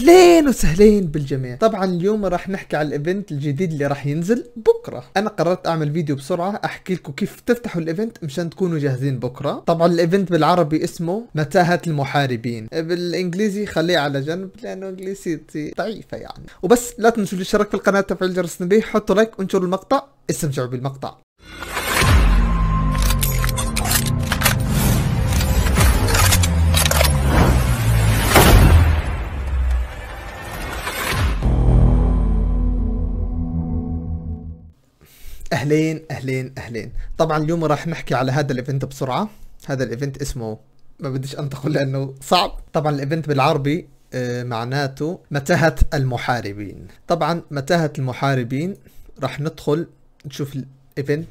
اهلين وسهلين بالجميع طبعا اليوم راح نحكي على الايفنت الجديد اللي راح ينزل بكره انا قررت اعمل فيديو بسرعه احكي لكم كيف تفتحوا الايفنت مشان تكونوا جاهزين بكره طبعا الايفنت بالعربي اسمه متاهه المحاربين بالانجليزي خليه على جنب لانه انجليزيتي ضعيفه يعني وبس لا تنسوا الاشتراك في القناه تفعيل جرس التنبيه حطوا لايك وانشروا المقطع استمتعوا بالمقطع اهلين اهلين اهلين طبعا اليوم راح نحكي على هذا الايفنت بسرعه هذا الايفنت اسمه ما بديش انتقل لانه صعب طبعا الايفنت بالعربي آه، معناته متاهة المحاربين طبعا متاهة المحاربين راح ندخل نشوف الايفنت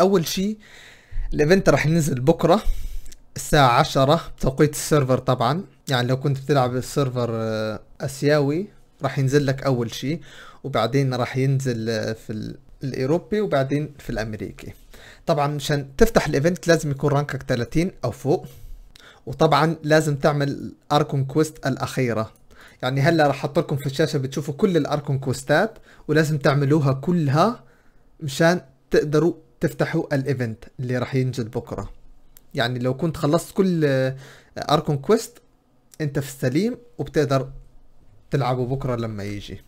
اول شيء الايفنت راح ينزل بكرة الساعة عشرة بتوقيت السيرفر طبعا يعني لو كنت بتلعب السيرفر آه، اسيوي راح ينزل لك اول شيء وبعدين راح ينزل آه، في الاوروبي وبعدين في الامريكي طبعا مشان تفتح الايفنت لازم يكون رانكك 30 او فوق وطبعا لازم تعمل اركون كويست الاخيره يعني هلا راح احط لكم في الشاشه بتشوفوا كل الاركون كوستات ولازم تعملوها كلها مشان تقدروا تفتحوا الايفنت اللي راح ينجد بكره يعني لو كنت خلصت كل اركون كويست انت في السليم وبتقدر تلعبوا بكره لما يجي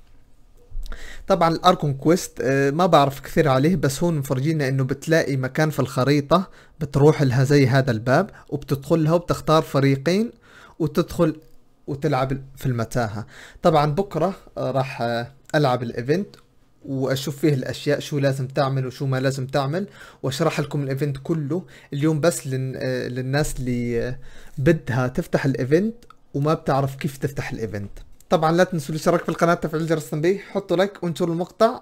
طبعا الاركون كويست آه، ما بعرف كثير عليه بس هون مفرجينا انه بتلاقي مكان في الخريطة بتروح لها زي هذا الباب وبتدخلها وبتختار فريقين وتدخل وتلعب في المتاهة طبعا بكرة آه، راح آه، العب الايفنت واشوف فيه الاشياء شو لازم تعمل وشو ما لازم تعمل واشرح لكم الايفنت كله اليوم بس للناس اللي بدها تفتح الايفنت وما بتعرف كيف تفتح الايفنت طبعا لا تنسوا الاشتراك في القناة تفعيل جرس التنبيه حطوا لايك وانشروا المقطع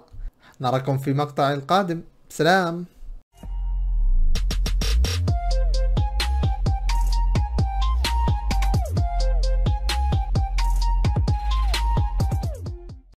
نراكم في مقطع القادم سلام